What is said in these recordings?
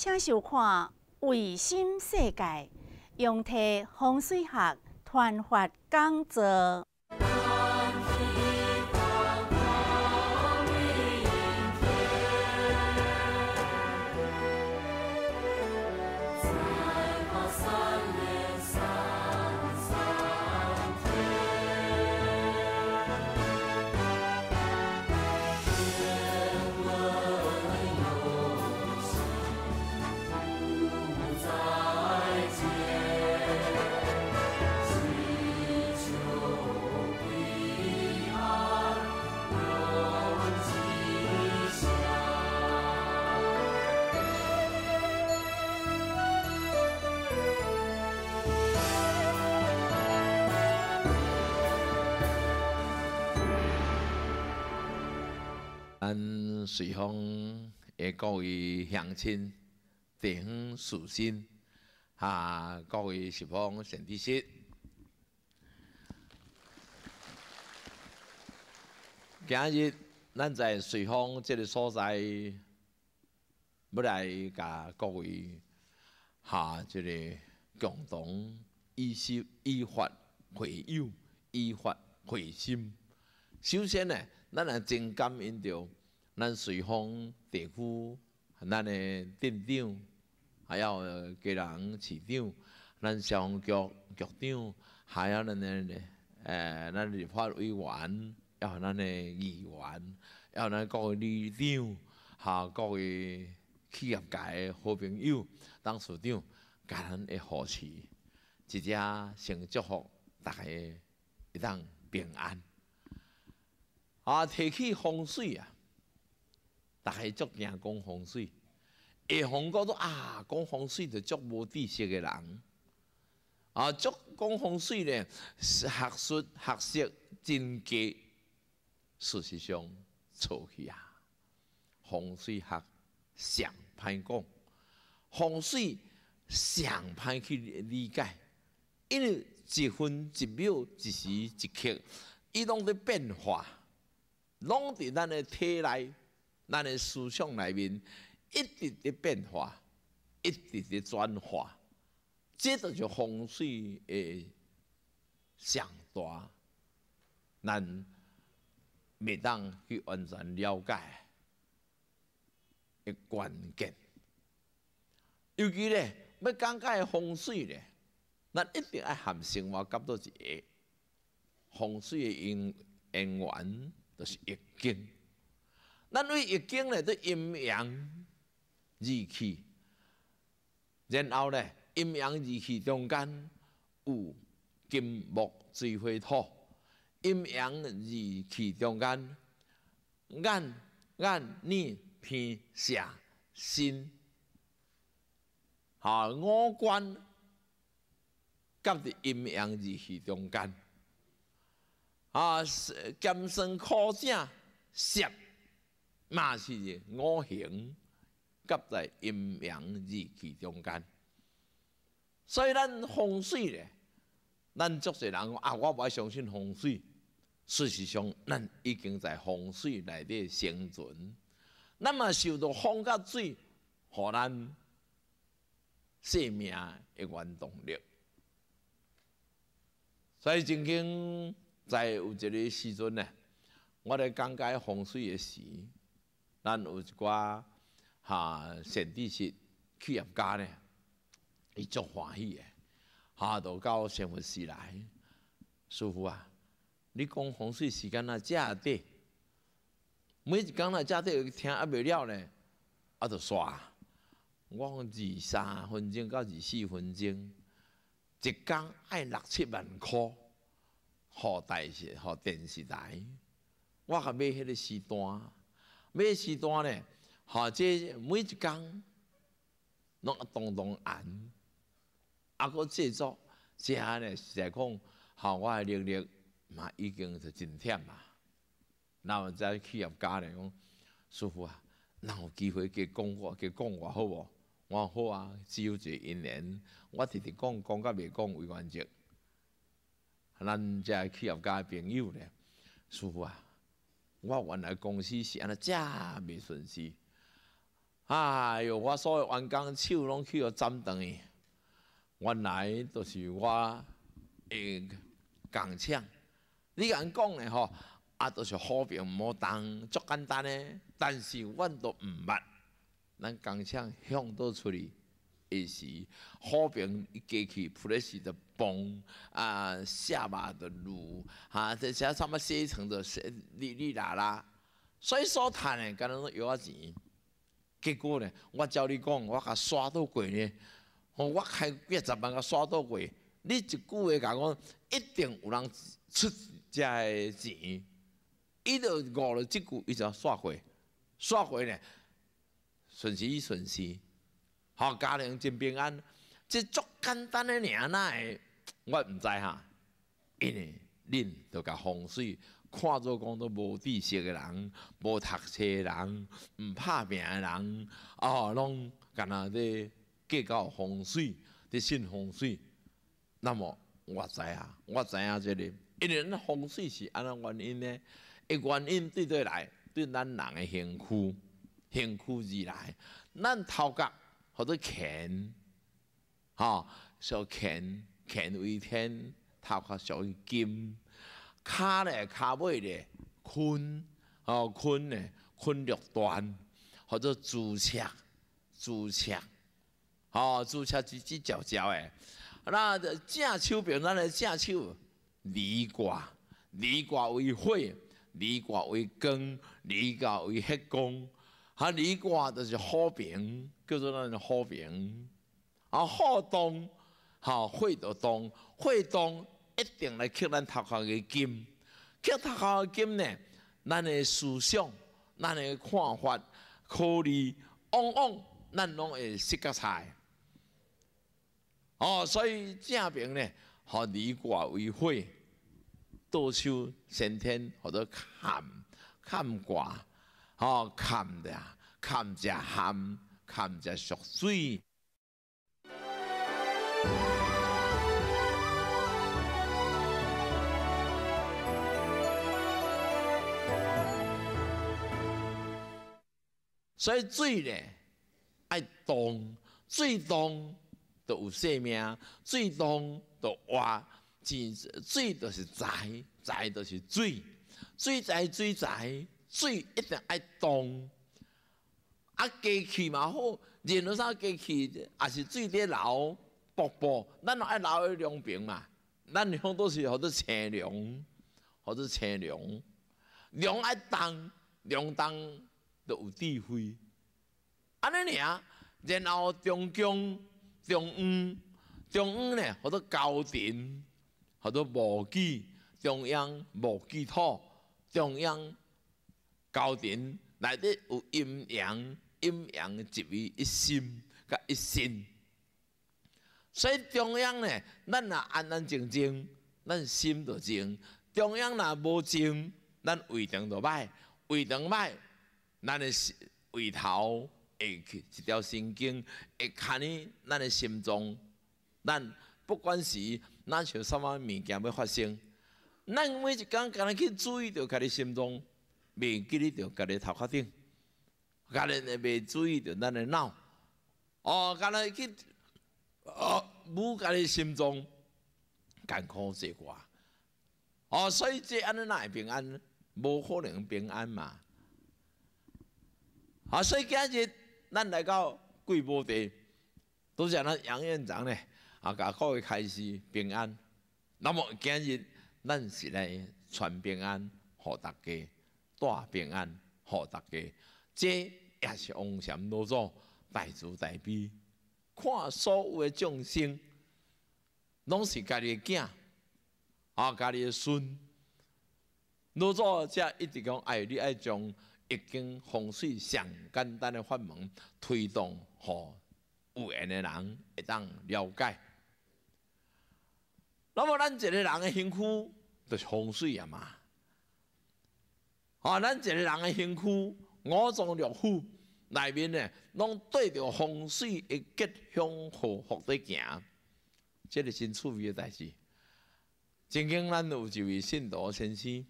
请收看《卫星世界》，用替风水学传法讲座。随风，诶，各位乡亲，地方属民，哈，各位十方善知识，今日咱在随风这个所在，要来甲各位哈，这个共同依心依法会友，依法会心。首先呢，咱也真感恩着。咱随风，地库，咱的镇长，还要家人市长，咱消防局局长，还要咱的诶，咱立法委员，要咱的议员，要咱各位导，还有各位企业界个好朋友当事长，家人的扶持，一只先祝福大家会当平安。啊，提起风水啊！逐个足惊讲风水，下讲哥都啊，讲风水就足无知识嘅人，啊，足讲风水咧，学术、学识、真忌，事实上错去啊。风水学上歹讲，风水上歹去理解，因为一分一秒、一时一刻，伊拢在变化，拢伫咱嘅体内。咱思想内面，一直的变化，一直的转化，这就是风水诶，上大，咱未当去完全了解诶关键。尤其咧，要讲解风水咧，咱一定要含生活，差不一下，风水的因因缘，就是易经。咱为一经咧，对阴阳二气，然后咧阴阳二气中间有金木水火土，阴阳二气中间眼眼耳鼻舌心，啊五官，夹伫阴阳二气中间，啊金生苦正涩。嘛是五行夹在阴阳二气中间，所以咱风水咧，咱足济人啊，我无爱相信风水。事实上，咱已经在风水内底生存。那么，受到风甲水，互咱生命的原动力。所以，曾经在有一个时阵呢，我咧讲解风水个时。咱有一寡哈成啲是企业家呢，伊足欢喜哈下到搞新闻时来，舒服啊！你讲洪水时间啊，遮短，每一工啊遮短，听啊未了呢，啊就刷。我讲二三分钟到二四分钟，一工爱六七万块，好大是好电视台，我还买迄个时段。每时段呢，好，即每一工啊，动动按，啊，个制作，接下来在讲，好，我的能力嘛已经是真忝啊。那在企业家呢，讲，舒服啊。那有机会给讲我，给讲我好无？我好啊。只有这一年，我直直讲，讲到未讲为完结。咱在企业家朋友呢，舒服啊。我原来公司是安尼遮袂顺事，哎哟，我所有员工手拢去互针断去，原来都是我诶钢枪。你咁讲诶吼，啊，都是和平冇当，足简单诶。但是阮都毋捌，咱工厂向倒出嚟，一时和平一过去，普雷是都。崩啊！下巴的路啊，再加上么写成的写哩哩啦啦，所以说谈咧，干那啊钱。结果呢，我教你讲，我开刷多贵咧，我开几十万个刷到过，你一句话讲讲，一定有人出这钱。一到五了，结句，一就刷回，刷回呢，损失损失，好家庭真平安，这足简单诶，娘奶。我毋知哈，因为恁都甲风水看做讲都无知识嘅人，无读册人，毋拍拼嘅人，哦，拢敢若咧计较风水，伫信风水。那么我知影，我知影即个，因为风水是安怎原因呢？一原因对对来，对咱人嘅身躯，身躯而来，咱头壳或者钱，吼、哦，小钱。乾为天，头壳属于金，骹咧骹尾咧坤，哦坤咧坤六段，或者朱雀，朱雀，哦朱雀只只脚脚诶。那正手平，咱咧正手，女卦，女卦为火，女卦为庚，女卦为黑宫，哈女卦就是和平，叫做咱种和平，啊好动。吼、会就当，会当一定来吸咱头壳的金，吸头壳的金呢，咱的思想、咱的看法、考虑，往往咱拢会失个财。哦，所以正平呢，学理挂为会，多修先天，学得含含卦，哦含的含着含，含着熟水。所以水呢，爱动，水动就有生命，水动就活。水水就是财，财就是水，水财水财，水一定爱动。啊，过去嘛好，电脑上过去，也是水在流。瀑布，咱爱留要量平嘛，咱好都是好多青龙，好多青龙，龙爱当，龙当就有智慧。安尼尔，然后中宫、中央中央咧，好多高殿，好多无记中央无记土，中央高殿内底有阴阳，阴阳集于一心，甲一心。所以中央呢，咱也安安静静，咱心就静。中央若无静，咱胃肠就歹，胃肠歹，咱的胃头会去一条神经会牵你，咱的心脏。咱不管是哪像什么物件要发生，咱每一工敢若去注意到家己心脏，袂记哩着家己头壳顶，家咧袂注意到咱的脑，哦，敢若去。哦，母家的心中，艰苦之挂。哦，所以这安尼哪会平安？无可能平安嘛。啊，所以今日咱来到贵部地，都是咱杨院长呢，啊，甲各位开始平安。那么今日咱是来传平安，互大家带平安，互大家，这也是往善多做，大慈大悲。看所有诶众生，拢是家己诶囝，啊，家己诶孙。如早只一直讲，爱，你爱将一根风水上简单诶法门，推动和有缘诶人会当了解。那么咱一个人诶幸福，就是风水啊嘛。啊，咱一个人诶幸福，五脏六腑。内面呢，拢对着风水，一吉向好，福在行，这个真趣味的代志。曾经咱有一位信徒先生，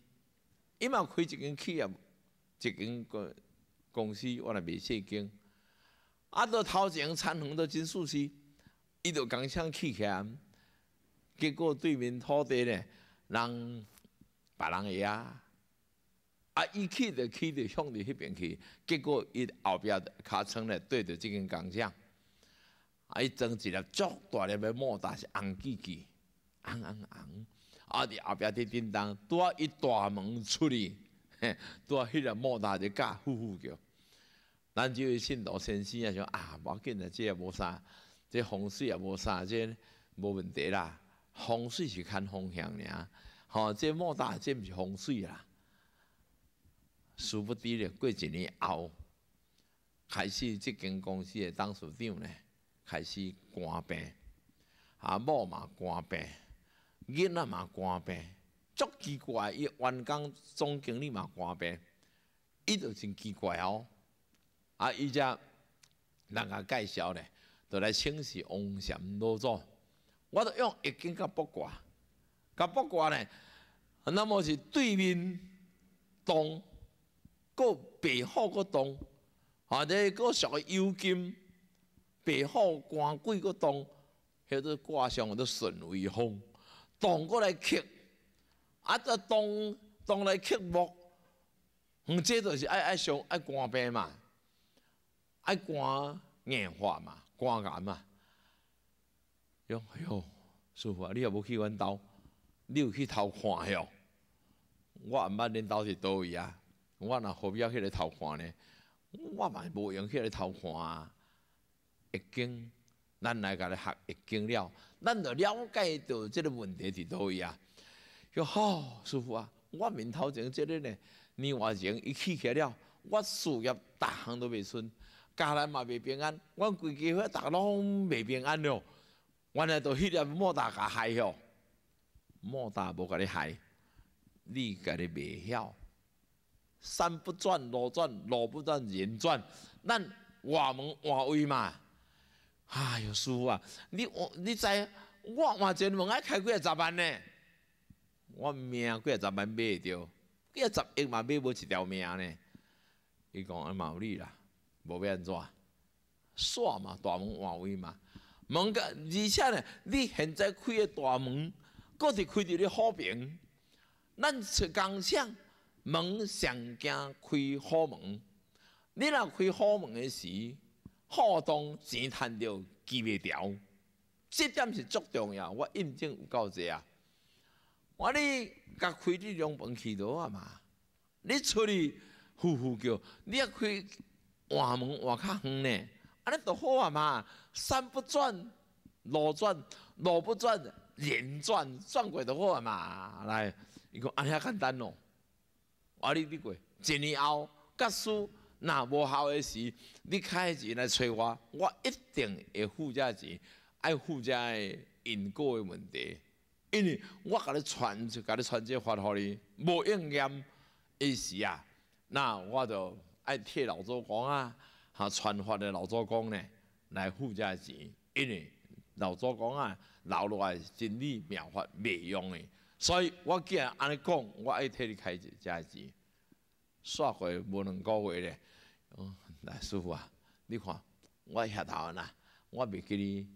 伊嘛开一间企业，一间公公司，我来未说。经，啊，到头前参房都真属师，伊就工厂去开，结果对面土地呢，人人会爷。啊！伊去就去到向伫迄边去，结果伊后壁的卡车呢对着即根钢架，啊！装一粒足大的木大是红叽叽，红红红！啊！伫后壁的叮当，啊一大门出去，拄啊迄粒木大就嘎呼呼叫。咱即位青岛先生啊，想啊，无紧啊，这也无啥，这风水也无啥，这无问题啦。风水是看方向尔，吼！这麦大这毋是风水啦。殊不咧，过一年后，开始即间公司的董事长呢，开始肝病，啊，某嘛肝病，囡仔嘛肝病，足奇怪，伊员工总经理嘛肝病，伊就真奇怪哦。啊，伊只人家介绍呢，都来请示王禅老祖，我都用一根甲布卦，甲布卦呢，那么是对面东。个白虎个洞，啊！你个属于幽金，白虎关贵个洞，迄卦挂上都顺为风，荡过来克啊！只洞洞来克木，嗯，即就是爱爱上爱干病嘛，爱干硬化嘛，肝癌嘛。哟，哎师傅，你又无去阮兜，你有去偷看哟？我毋捌恁兜是倒位啊？我若何必要迄个偷看呢？我嘛无用迄个偷看啊！一经咱来甲咧学一经了，咱就了解到即个问题伫倒位啊。叫好师傅啊！我面头前即个呢，你话前伊起开了，我事业逐项都袂顺，家人嘛袂平安，我规家伙逐拢袂平安了。原来都迄粒莫大甲害哦，莫大无甲你害，你甲你袂晓。山不转，路转；路不转，人转。咱换门换位嘛？哎呦，师傅啊，你我，你知我换个门爱开几啊十万呢？我命几啊十万买着，几啊十亿嘛买无一条命呢？伊讲啊，有理啦，无要安怎？煞嘛，大门换位嘛。门家，而且呢，你现在开个大门，搁是开伫咧好平，咱找工厂。门上惊开好门，你若开好门的时，好东钱赚着记袂掉，这点是足重要。我印证有够济啊！我你甲开你两门去倒啊嘛？你出去呼呼叫，你若开换门换较远呢，安尼都好啊嘛。山不转路转，路不转人转，转过都好啊嘛。来，伊讲安尼遐简单咯。我你你过一年后，假使那无效诶时，你开钱来催我，我一定会付遮钱，爱付遮诶因果诶问题，因为我甲你传就甲你传这法互你，无应验，一时啊，那我就爱替老祖公啊，哈传法的老祖公呢，来付遮钱，因为老祖公啊，留落来真理妙法未用诶。所以我既然安尼讲，我替你开一遮钱，煞血无两个月咧。哦，来师傅啊，你看我下头呐，我袂记你，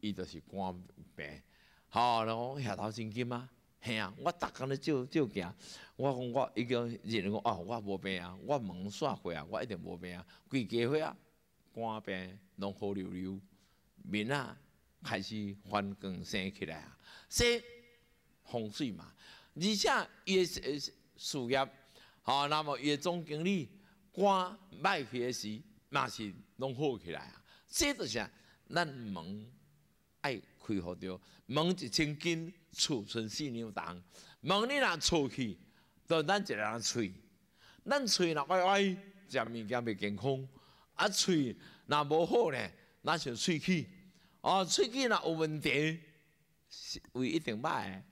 伊就是肝病。好咯，下头真金啊，嘿啊，我逐工咧照照镜，我讲我已经认为讲，哦，我无病啊，我冇煞血啊，我一定无病啊。家伙啊，肝病拢好溜溜，面啊开始翻光生起来啊，说。风水嘛，而且伊越事业吼。那么越总经理官卖学习，嘛是拢好起来啊。这就是咱门爱开好着，门一千斤，储存四牛重。门你若出去，就咱一个人吹，咱吹若歪歪，食物件袂健康，啊吹若无好呢，那是喙齿，哦喙齿若有问题，是胃一定坏。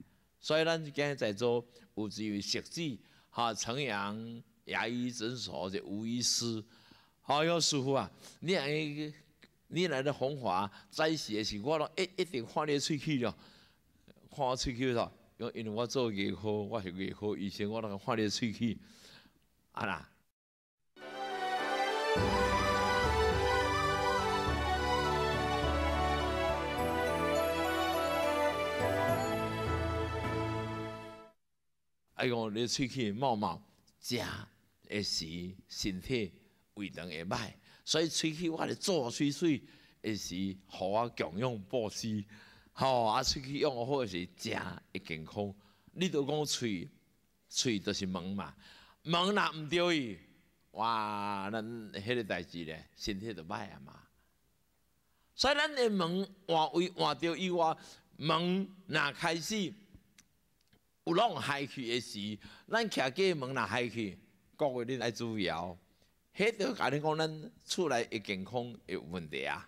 所以咱今日在座有至于设计，哈，城阳牙医诊所的吴医师，好，哟，师傅啊，你来，你来的红华，再是也是我咯，一一定看你喙齿了，看我喙齿不啦？因为因为我做牙科，我是牙科医生，我那个看你喙齿，啊啦。爱讲你喙齿毛毛，食会时身体胃肠会歹，所以喙齿我咧做喙水会时，互我强勇保死，吼啊！喙齿用好是食会健康，你都讲喙喙都是猛嘛，猛若毋对伊，哇，咱迄个代志咧，身体就歹啊嘛。所以咱的猛换位换掉伊外，猛若开始。有拢害去的时，咱徛家门若害去，各位恁爱注意哦。迄条甲恁讲咱厝内的健康会有问题啊！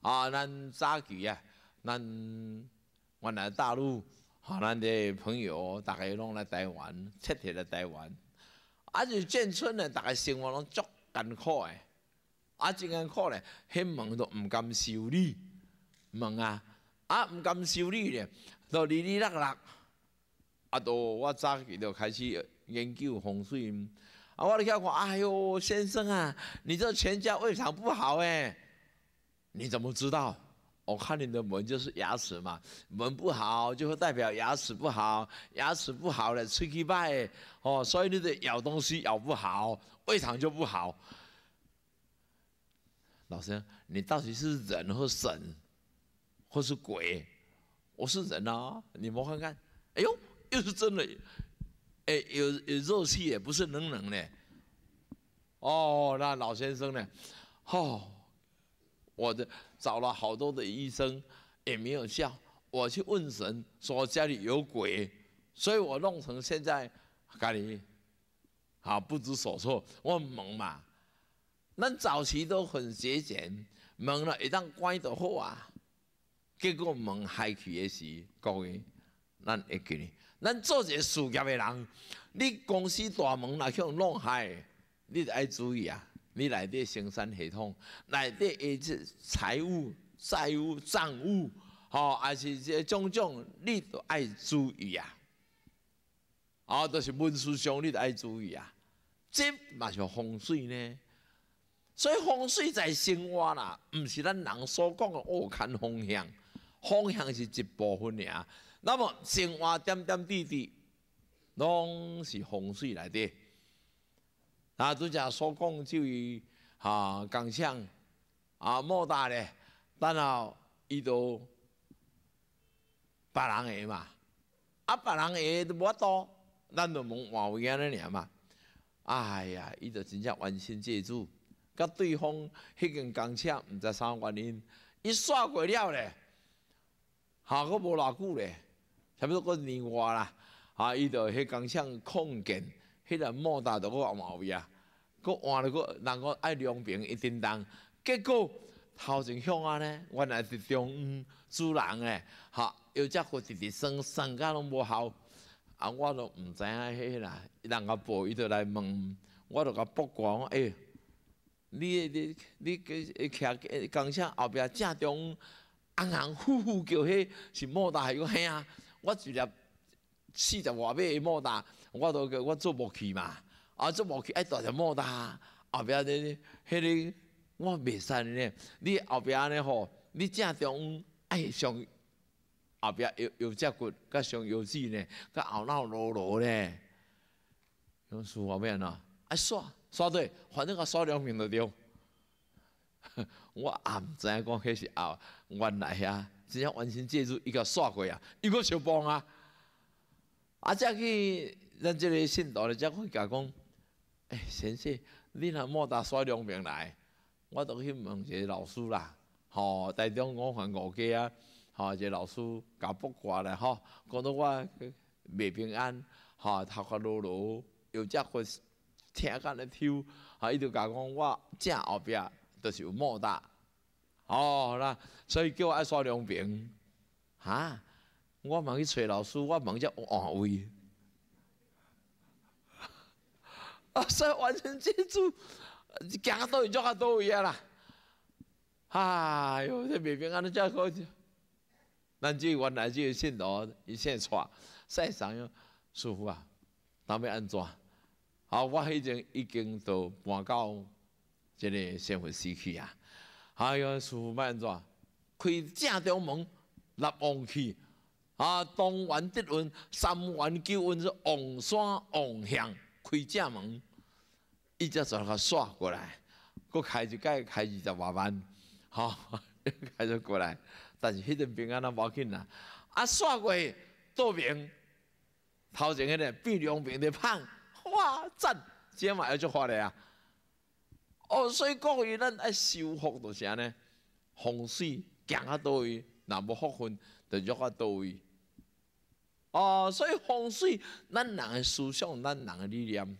啊，咱早起啊，咱原来大陆好，咱的朋友大概拢来台湾，七天来台湾。啊，就建村诶大概生活拢足艰苦的。啊，真艰苦咧，迄门都毋甘修理，门啊！啊，毋甘修理咧，都哩哩拉拉。阿多，我早起就开始研究风水。阿我咧叫我，哎呦，先生啊，你这全家胃肠不好哎？你怎么知道？我看你的门就是牙齿嘛，门不好就会代表牙齿不好，牙齿不好了吃不坏，哦，所以你得咬东西咬不好，胃肠就不好。老师，你到底是人或神，或是鬼？我是人啊，你们看看，哎呦！又是真的，哎，有有热气也不是冷冷的。哦，那老先生呢？哦，我的找了好多的医生也没有效。我去问神，说家里有鬼，所以我弄成现在家里好不知所措。我忙嘛，咱早期都很节俭，忙了一旦乖的话，啊，结果懵害起的时，各位，咱也给你。咱做一个事业的人，你公司大门若向弄开，你就爱注意啊！你内底生产系统、内底一这财务、债务、账务，吼，还是这种种，你都爱注意啊！啊，都是文书上你都爱注意啊！这嘛是风水呢，所以风水在生活啦，毋是咱人所讲的恶看方向，方向是一部分呀。那么生活点点滴滴，拢是洪水来的。啊，拄只所讲就伊啊，工厂啊莫大咧，等候伊都别人诶嘛，啊别人诶都法多，咱就问话位安尼念嘛。哎呀，伊就真正万成借助，甲对方迄根钢厂毋知啥原因，伊煞过了咧，下个无偌久咧。差不多过年外啦，啊，伊就迄工厂扩建，迄个莫大都个阿毛啊，个换了个，人个爱两平一叮当，结果头前向安尼，原来是中央主任诶，哈，又则过直直算算甲拢无效，啊，我都毋知影迄个啦，人个报伊就来问，我著甲曝光，诶，你你你个徛工厂后壁正中央，红红呼呼叫迄是莫大个兄啊！我一粒四十外米的伊母我都叫我做无去嘛啊做无去爱大粒母担后壁咧咧迄个我袂使安尼你后壁安吼你正中爱上后壁右右脚骨甲上右手咧甲后脑落落咧红输外面啊啊煞煞济反正我煞两面都着 我也毋知影讲迄是后原来遐直接完成借助一个刷过啊，一个小帮啊，啊！再去咱即个信徒了，才会讲讲。哎，先生，你若莫搭刷两遍来，我都去问一个老师啦。吼，台中五环五街啊，吼，个老师搞不管咧吼，讲到我未平安，吼，头壳路路又在看听干咧抽，啊，伊就甲讲我正后壁着是有莫搭。哦那所以叫我爱刷两边，哈？我忙去找老师，我忙叫换位。啊，所以完全记住，讲个多与做个多一样啦。哎呦，这边边安尼真可以。那句我那句有信哦，一线穿，晒上哟，舒服啊。那们安怎？好，我已经已经都搬到这里幸福西区啊。哎呀，师傅要安怎？开正中门入旺气，啊，东元德运，三元九运是旺山旺向，开正门，一只船壳刷过来，佫开一开开二十万，哈，开就过来。但是迄阵平安啊无紧啦，啊，刷过去对面头前迄个毕比平的胖，哇，真，今天晚就发了啊。哦，所以讲伊咱爱修复，就是安尼，风水行啊倒位，若无福分就弱啊倒位。哦，所以风水咱人的思想，咱人的理念，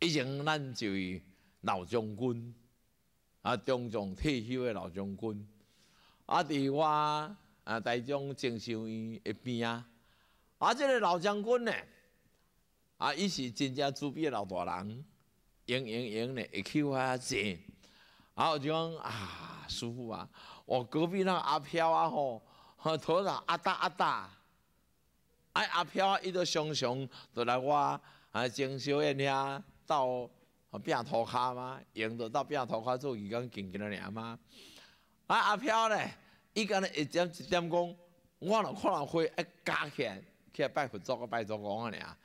以前咱就是老将军，啊，将退休的老将军，啊，在我啊台中正修院一边啊，啊，即个老将军呢，啊，伊是真正慈悲的老大人。用用用咧，一去哇钱，然后就讲啊，舒服啊！我隔壁那个阿飘啊吼，吼 头上阿大阿大，哎阿飘伊都常常倒来我啊，漳州那遐啊到啊变涂骹嘛，用着到变涂骹做伊讲金金的尔嘛。啊阿飘咧，伊讲若一点一点讲，我若看能会一家钱去拜佛祖个拜祖公啊尔。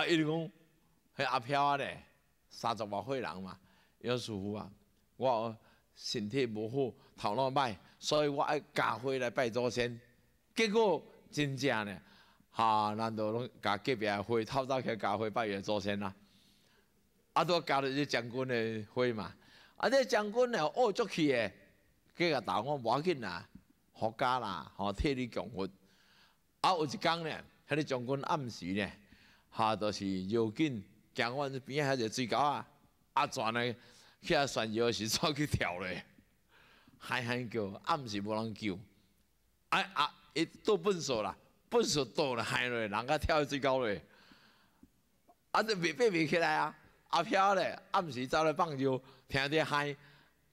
啊伊讲，迄阿飘啊咧。三十外岁人嘛，要舒服啊！我身体无好，头脑歹，所以我爱加花来拜祖先。结果真正呢，哈，咱都拢加壁的花，偷早去加花拜月祖先啦。阿多加了这将军的花嘛，阿这将军呢恶足气的，计个答我无要紧啦，学家啦，吼替你强活。阿有一工呢，迄个将军暗时呢，哈，就是要紧。行阮迄边遐个水沟啊啊全诶起来旋绕诶时煞去跳咧，嗨嗨叫啊毋是无人救啊啊伊倒粪扫啦粪扫倒咧嗨落人甲跳去水沟咧啊你爬爬袂起来啊阿飘咧暗时走咧放尿听着安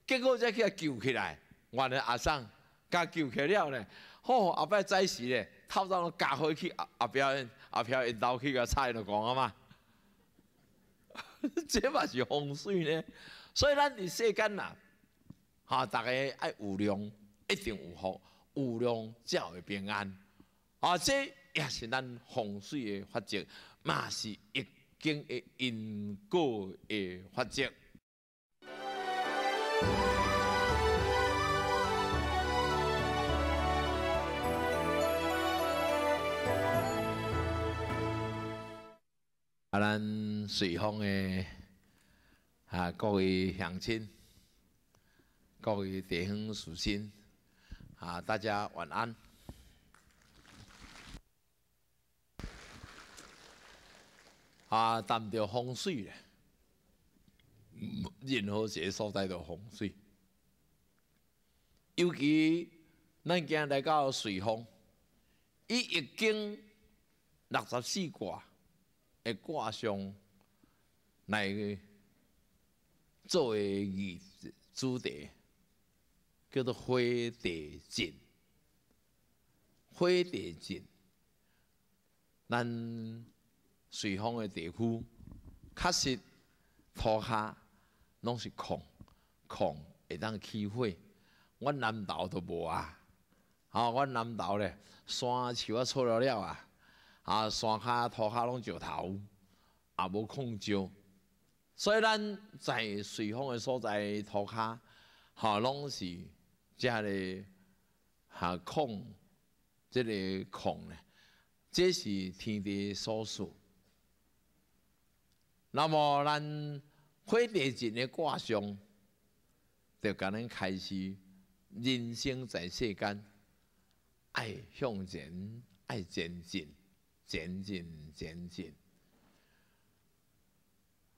结果才去甲救起来原来阿桑甲救起了咧吼后摆早时咧透早拢举回去阿彪因阿飘因兜去甲菜伊讲啊嘛 这嘛是风水呢，所以咱伫世间呐，哈，大家爱有量，一定有福，有量才会平安，啊，这也是咱风水的法则，嘛是一经的因果的法则。啊！咱随风的啊，各位乡亲，各位弟兄、s 亲，啊，大家晚安。啊，谈到风水咧，任何个所在都风水，尤其咱今日到随风，伊一经六十四卦。会挂上来作为玉主题，叫做花地锦。花地锦，咱随风诶，地区，确实土下拢是空空，会当起火。我南投都无啊，啊，我南投咧，山树啊，错了了啊。啊，山骹土骹拢石头，啊无矿石，所以咱在随风诶所在，土骹啊，拢是遮个哈矿，这个矿呢，这是天地所属。那么咱火电视诶挂相，就甲咱开始，人生在世间，爱向前，爱前进。前进，前进！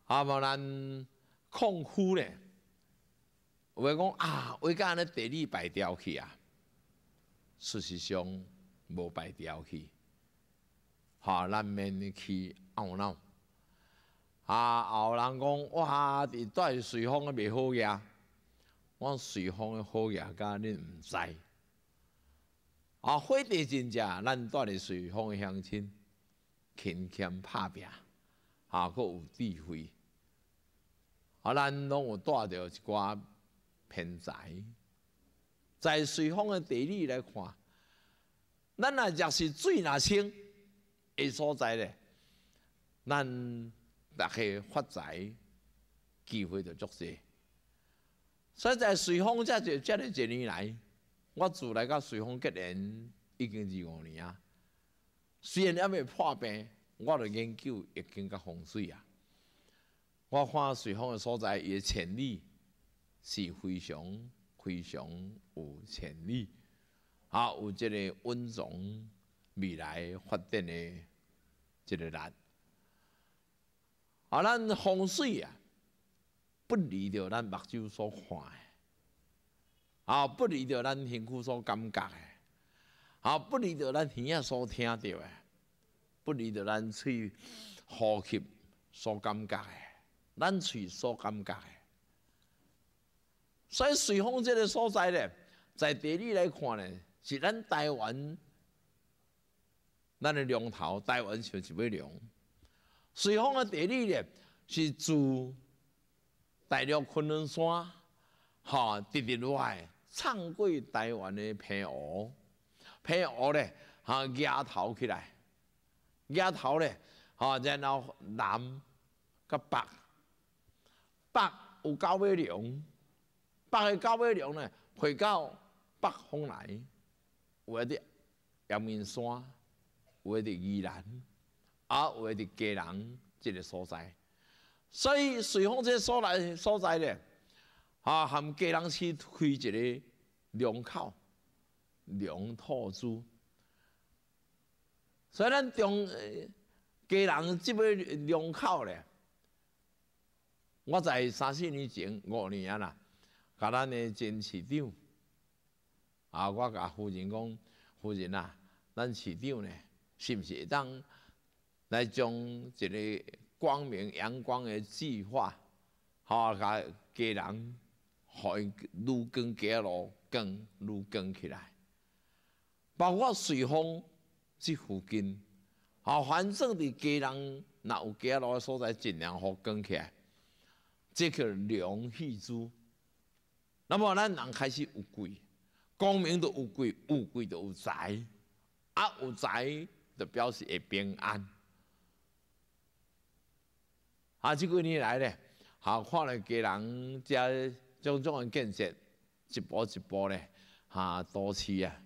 啊，无咱空虚咧，为讲啊，为干咧？地理败掉去啊？事实上无败掉去，哈，难免去懊恼。啊，后人讲哇，伫在随风个袂好呀，我随风个好呀，家恁唔知。啊，花地真正咱在随风乡亲。勤俭拍拼，下佫有智慧，啊！咱拢有带着一寡偏财，在随风的地理来看，咱啊也是水若清的所在咧，咱打开发财机会就足些。所以在随风这这这一年来，我住来到随风吉林已经二五年啊。虽然还未破病，我的研究也经加风水啊！我看水风的所在，有潜力是非常、非常有潜力，啊，有这个温总未来发展的这个力。啊，咱风水啊，不离着咱目睭所看的，啊，不离着咱身躯所感觉的。啊！不离着咱耳仔所听到诶，不离着咱喙呼吸所感觉诶，咱嘴所感觉诶。所以水丰这个所在咧，在地理来看咧，是咱台湾咱的龙头，台湾就是袂龙。水丰的地理咧，是住大陆昆仑山，哈，直落外，唱过台湾的平湖。配鹅咧，吓压头起来，压头咧，吼然后南甲北，北有九尾龙，北的九尾龙咧，回到北方来，有滴阳明山，有滴宜兰，啊，有滴家人即个所在，所以随即这所来所在咧，啊，含家人去开一个龙口。粮托租，所以咱中家人即个粮口咧。我在三四年前，五年啊啦，甲咱的前市长，啊，我甲夫人讲，夫人啊，咱市长呢，是毋是会当来将一个光明阳光的计划，吼，甲家人，互伊愈更加路更愈更起来。包括水丰即附近，啊，反正伫家人若有家路的所在，尽量好跟起，来，这个良气柱。那么咱人开始有贵，光明的有贵，有贵的有财，啊，有财就表示会平安。啊，这几年来咧，啊，看来家人遮种种的建设，一步一步咧，哈，多起啊。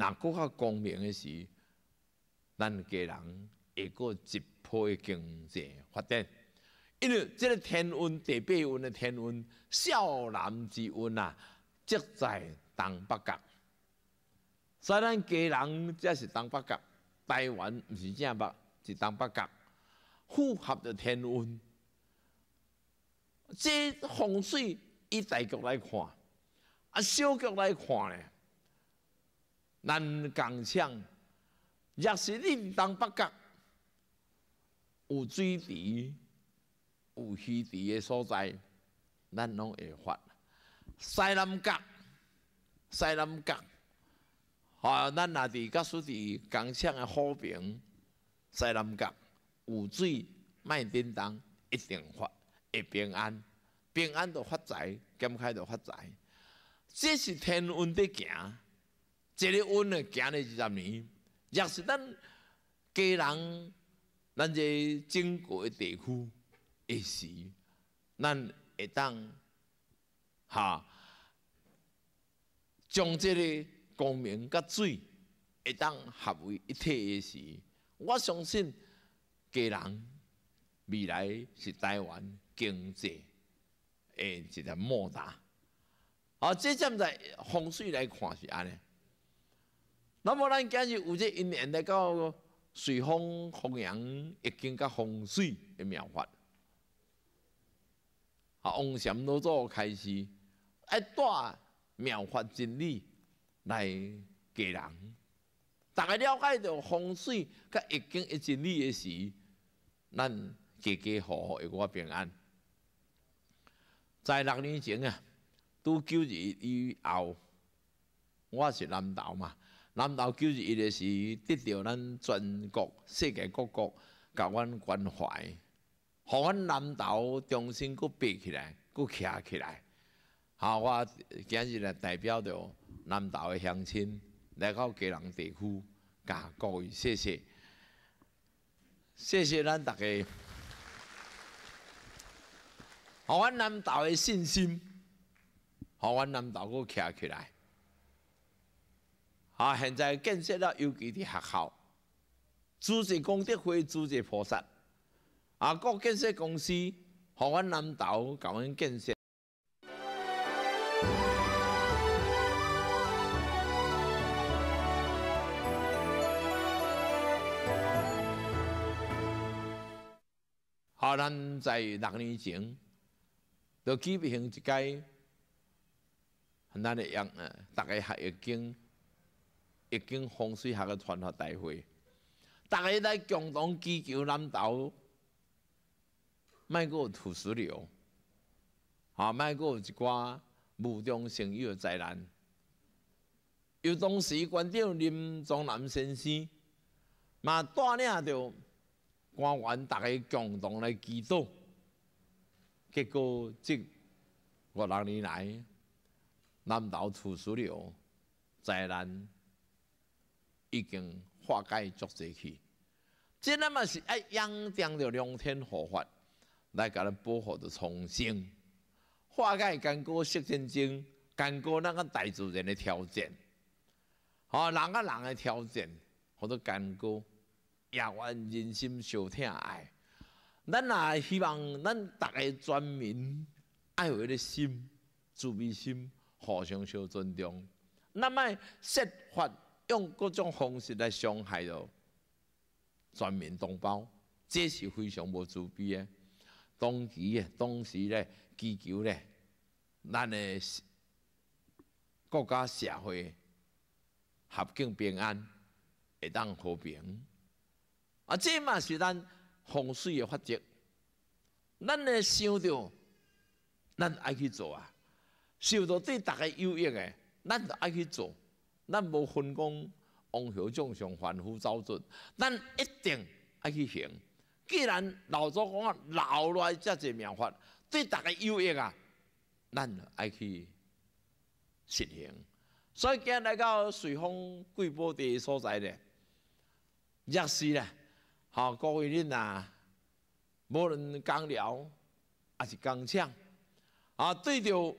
那搁较公平的是，咱家人会个吉配经济发展，因为这个天文第八温的天文，少南之温啊，即在东北角。所以咱家人则是东北角，台湾毋是正北，是东北角，符合着天温。这风水以大局来看，啊，小局来看咧。咱港厂，若是振东北角有水池、有虚池的所在，咱拢会发。西南角，西南角，哦，咱若伫甲属伫港厂的好平。西南角有水卖振动，一定发，会平安，平安就发财，减开就发财。这是天运的行。即个运诶，行咧二十年，若是咱家人咱即整个地区会是，咱会当哈将即个光明甲水会当合为一体诶时，我相信家人未来是台湾经济诶一个莫大。好，这站在风水来看是安尼。那么咱今日有即因缘来到随风经甲风水的妙法，啊，往什么做开始？一带妙法真理来嫁人。大家了解到风水，甲一经一真理的时，咱家家户户好，我平安。在六年前啊，拄九二以后，我是南投嘛。南投九十一的是得到咱全国、世界各国甲阮关怀，互阮南投重新搁爬起来，搁徛起来。好，我今日来代表着南投的乡亲来到吉隆地区，甲各位谢谢，谢谢咱大家，予阮南投的信心，予阮南投阁徛起来。啊！现在建设了优质的学校，组织功德会，组织菩萨，啊！各建设公司，帮阮南投，教阮建设。啊！咱在六年前，都几变形一间，很难的样啊！大概学已经。已经风水学的传播大会，大家来共同祈求南岛，卖过土石流，啊，卖过一寡无中生有的灾难。有当时关掉林宗南先生，嘛带领着官员，大家共同来祈祷。结果即五六年来，南岛土石流灾难。已经化解作这去，真啊嘛是爱仰仗着两天护法来甲咱保护着重生，化解干戈，释真经，干戈那个大自然的挑战，好人啊人的挑战，好多干戈，也愿人心受疼爱，咱也希望咱大家全民爱会的心，慈悲心，互相相尊重，那么，释法。用各种方式来伤害到全民同胞，这是非常无慈悲当时其当时咧，祈求咧，咱的国家社会合境平安，会当和平。啊，这嘛是咱洪水的发迹，咱咧想着，咱爱去做啊，想到對大家有益嘅，咱就爱去做。咱无分工，往何种上凡夫走转，咱一定爱去行。既然老祖公啊，留来遮济妙法，对大家有益啊，咱爱去实行。所以今日来到随风贵宝地所在咧，也是咧，好各位恁啊，无论讲聊还是讲唱，啊对着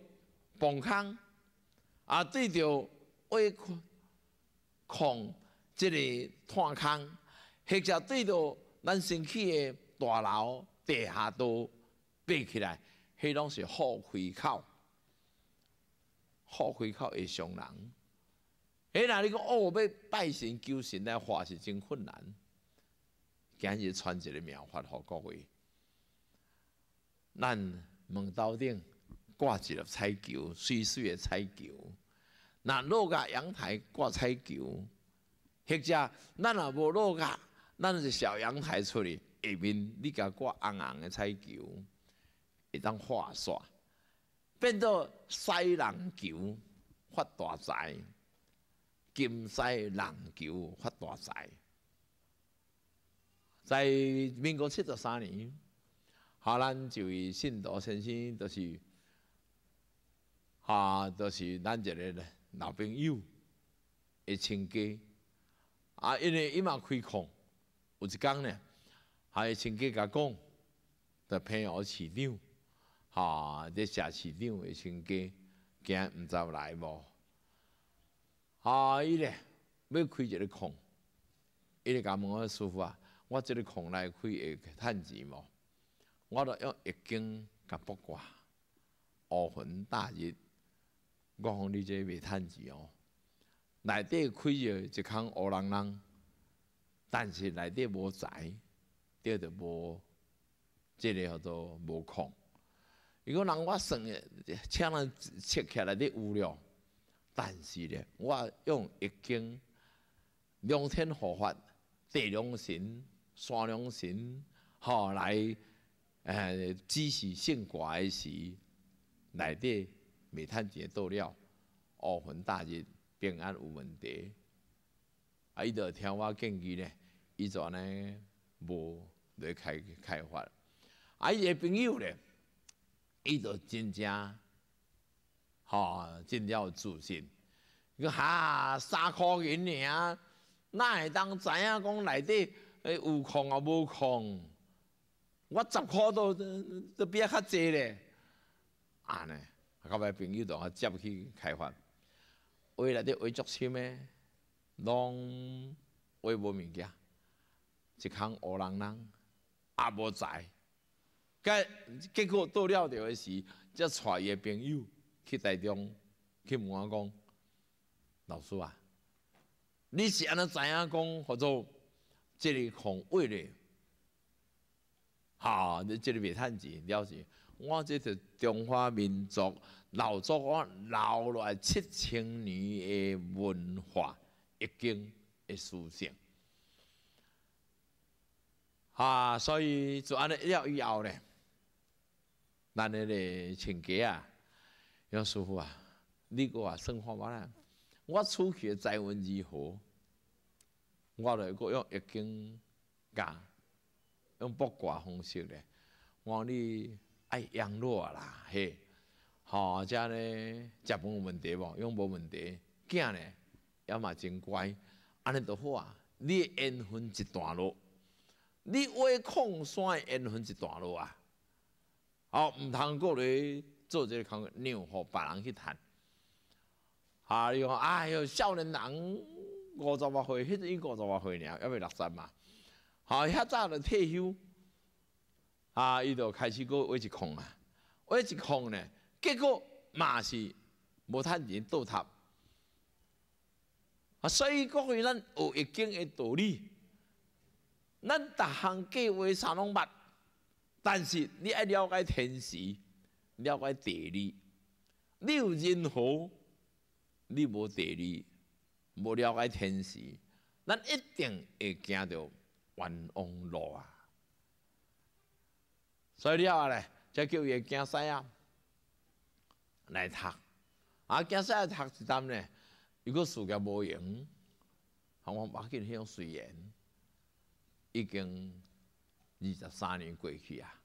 放空，啊对着。为矿即个矿坑，或者对着咱星区的大楼、地下都爬起来，迄拢是好开口，好开口会伤人。哎，那你讲哦，要拜神求神来话是真困难。今日传一个妙法给各位，咱门头顶挂一粒彩球，水水的彩球。那落家阳台挂彩球，或者咱若无落家，咱是小阳台出去，下面你甲挂红红的彩球，会当画煞，变做西人球发大财，金西人球发大财。在民国七十三年，哈咱就信道先生就是，哈就是咱一个咧。老朋友，阿亲家，啊，因为伊嘛亏空，有一讲呢，还有亲家甲讲，的朋友市长，哈，这下市长阿亲家，今日唔早来无？啊，伊咧要开一个空，伊咧甲问我师傅啊，我这个空来开会趁钱无？我咧用易经甲卜卦，乌云大日。我讲你即个袂趁钱哦内底开着一空乌人人但是内底无才着着无即个号做无空伊讲人我算诶请人设起来你有料，但是咧我用易经量天护法地龙神山龙神吼来诶只是信卦诶时内底煤炭钱倒了，乌魂大日平安无问题。啊，伊就听我建议呢，伊就尼无来开开发。啊，伊个朋友呢，伊就真正，哈，真了自信。伊哈三块银尔，哪会当知影讲内底有矿啊无矿？我十块都都比较济咧，安尼。到个朋友同我接去开发，为了底微足心诶，拢微无物件，一空乌人人，也无在，结结果到了着的时，才带个朋友去台中，去问我讲：老师啊，你是安怎知影讲或者这里红贵咧？好，你这里袂趁钱，了是。我这是中华民族留作我留落来七千年的文化，易经个思想。啊，所以就安尼了以后呢，咱个嘞穿啊，杨师傅啊。你个啊，生活无啦，我出去再问如何，我来个用易经讲，用卜卦方式咧，我你。爱养老啦，嘿，吼，遮呢，食饭有问题啵，养无问题，囝呢，也嘛真乖，安尼都好啊。你缘分一段路，你挖矿山缘分一段路啊。好，毋通过来做即个工，让互别人去趁。啊，哟，哎哟，少年人五十八岁，迄阵已五十八岁尔，要未六十嘛？好，遐早就退休。啊，伊就开始个挖一空啊，挖一空呢，结果嘛是无趁钱倒塌。啊，所以讲，位咱学一经的道理，咱逐项计划三六八，但是你要了解天时，了解地理，你有任何，你无地理，无了解天时，咱一定会行着冤枉路啊。所以了话咧，才叫业惊师啊来读啊！惊师啊，读一点咧，如果暑假无闲，好，我把去向虽然已经二十三年过去啊！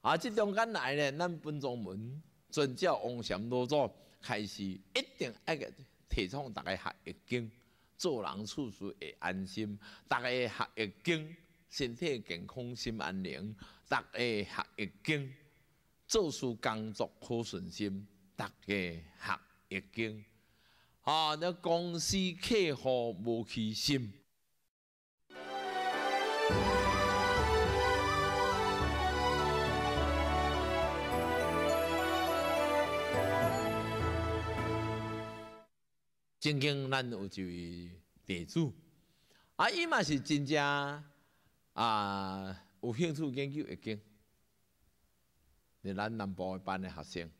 啊，即中间来咧，咱本宗门遵照王贤老祖开始一定爱个提倡大家学易经，做人处事会安心，大家学易经，身体健康，心安宁。大家学易经，做事工作好顺心。大家学易经，啊，那公司客户无欺心。曾经咱有位地主，啊，伊嘛是真正啊。有兴趣研究，已经。你咱南部班的学生，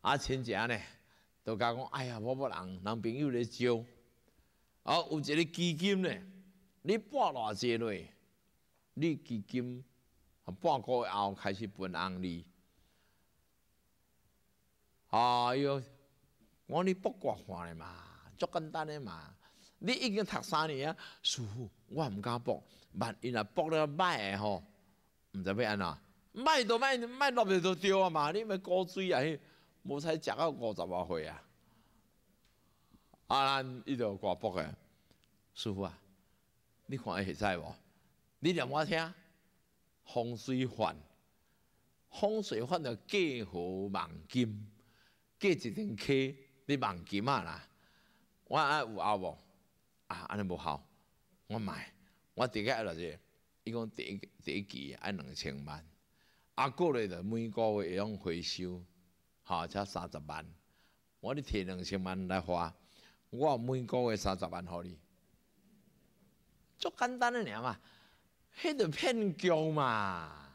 啊，亲戚呢，都甲讲，哎呀，我某人男朋友咧招，啊，有一个基金呢，你拨偌济类，你基金半个月后开始分红利，哎呦，我你不刮花的嘛，足简单诶嘛，你已经读三年，啊，嘘，我唔敢博。万一若卜了歹诶吼，毋知要安怎歹都歹，歹落去都着啊嘛！你咪古锥啊，迄无采食到五十外岁啊！啊，咱伊条瓜卜诶，师傅啊，你看会使无？你念我听，风水犯，风水犯着计好万金，计一阵起。你万金啊啦！我爱有效无？啊，安尼无效，我卖。我第一了是，伊讲第一第一期按两千万，啊，过来的每个月会用回收，吼，才三十万，我你摕两千万来花，我每个月三十万互你，足简单了嘛？迄就骗局嘛！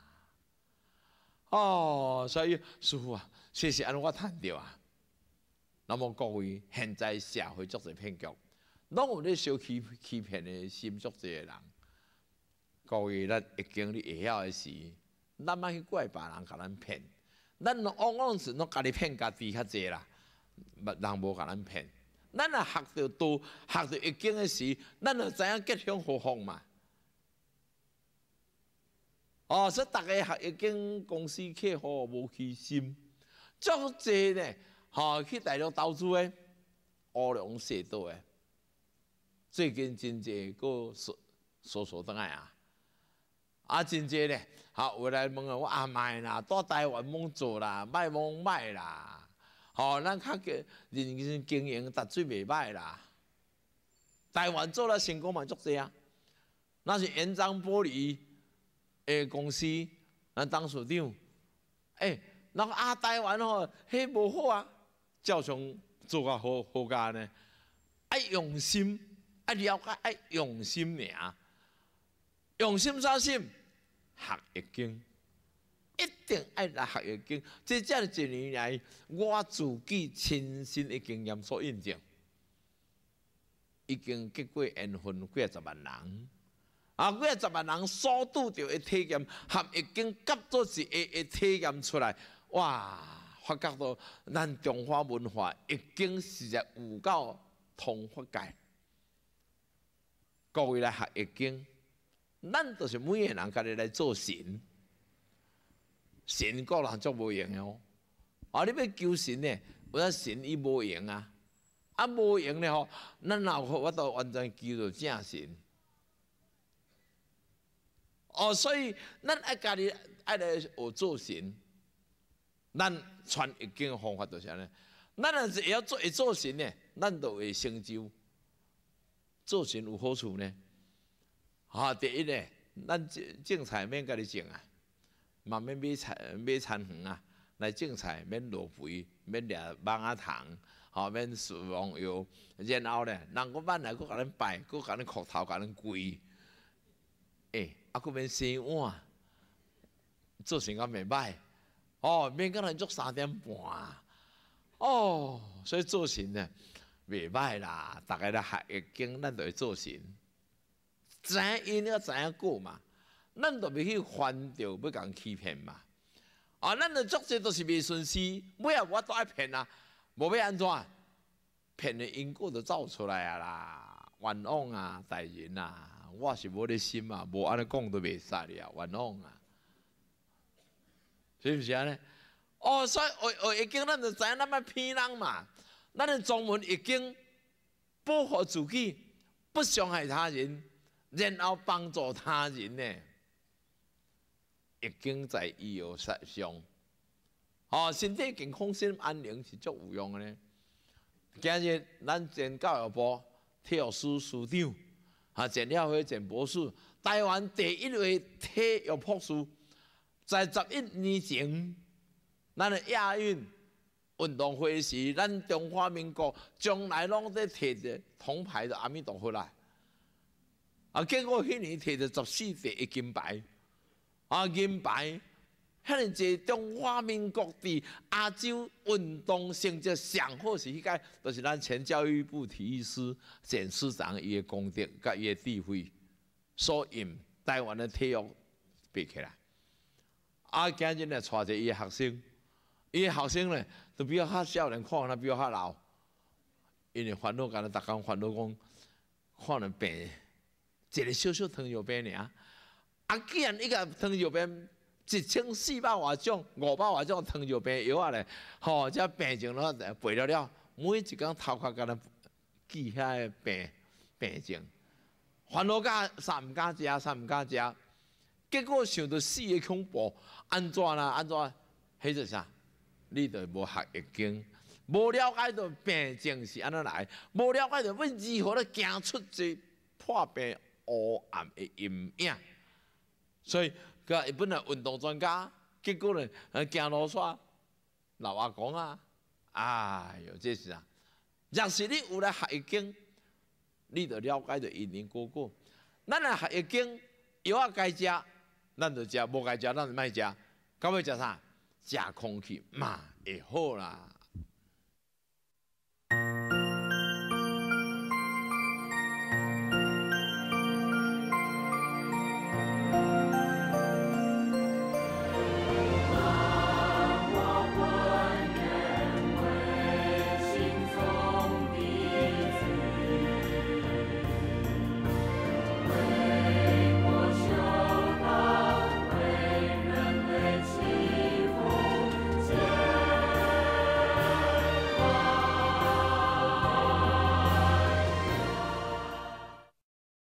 哦，所以师傅啊，谢谢尼，我趁着啊。那么各位，现在社会足侪骗局。拢有咧小欺欺骗的心足侪人，故意咱已经理会晓的时，咱莫去怪别人，甲咱骗。咱往往是拢家己骗家己较济啦，人无甲咱骗。咱若学到多，学到一经的时，咱就知影结向何方嘛。哦，说逐个学一经公司客户无去，心，足济呢，吼去大陆投资诶，乌龙蛇道诶。最近真济节所所说东岸啊，啊真济咧，好，我来问下我阿妈啦，大台湾忙做啦，卖忙卖啦，吼，咱较嘅人生经营，达水袂歹啦。台湾做了成功嘛，足侪啊，那是原装玻璃诶公司，咱董事长，诶，那个阿台湾吼，迄无好啊，照常做啊好好家呢，爱用心。了解，爱用心命，用心三心，学一经，一定爱来学易经。这只一年来，我自己亲身的经验所印证，已经结过缘分几十万人，啊，过十万人所拄着的体验，学易经，吉做是一一体验出来，哇，发觉到咱中华文化已经是只有够通发界。各位来学易经，咱都是每个人家己来做神，神个人做无用哦。啊，你要求神呢，无神伊无用啊，啊无用咧吼，咱哪可我都完全求着正神。哦，所以咱爱家己爱来学做神，咱传易经方法是安尼，咱若是要做会做神呢，咱就会成就。做神有好处呢，啊！第一呢，咱种菜免家己种啊，嘛免买菜买菜园啊，来种菜免落肥，免掠蠓仔虫，哦，免施农药，然后呢，人个班来，甲咱拜，甲咱磕头，甲咱跪，诶，啊，佮免洗碗，做钱佮袂歹，哦，免甲人做三点半，哦，所以做神呢。袂歹啦，逐个咧学易经，咱就会做神。知影因要知影果嘛，咱就袂去犯着要共欺骗嘛。啊，咱的作善都是袂顺失，尾啊，我都爱骗啊，无要安怎？骗的因果都走出来啊啦，冤枉啊，大人啊，我是无咧心啊，无安尼讲都袂使你啊，冤枉啊，是毋是安尼？哦，所以学学一经，咱就知影咱要骗人嘛。咱的中文已经保护自己，不伤害他人，然后帮助他人呢？已经在医学上，哦，身体健康、心安宁是足有用的呢。今日咱前教育部体育司司长啊，陈耀辉陈博士，台湾第一位体育博士，在十一年前，咱的亚运。运动会时，咱中华民国将来拢得摕着铜牌的阿弥陀佛啦！啊，结果迄年摕着十四块的金牌，啊金牌，迄年侪中华民国伫亚洲运动成绩上获迄界，就是咱前教育部体育司前司长伊功公的个叶弟辉所引台湾的体育比起来，啊今日咧带着伊学生，伊学生咧。就比较较少年，看，人比较老，因为烦恼，干了，逐工烦恼，讲，看人病，一个小小糖尿病尔，啊，既然一个糖尿病，一千四百外种，五百外种糖尿病药啊咧吼，这病情了背了了，每一工头壳干了记个病，病情，烦恼干，啥毋敢食，啥毋敢食，结果想到死的恐怖，安怎啦，安怎，迄只啥？你就无学易经，无了解著病症是安怎来，无了解著问如何咧行出这破病黑暗的阴影。所以，个本来运动专家，结果咧行路煞，老阿公啊，哎哟，这是啊。若是你有咧学易经，你就了解著一年过过。咱来学易经，啊该食，咱就食；无该食，咱就卖食。到尾要啥？食空气嘛，会好啦。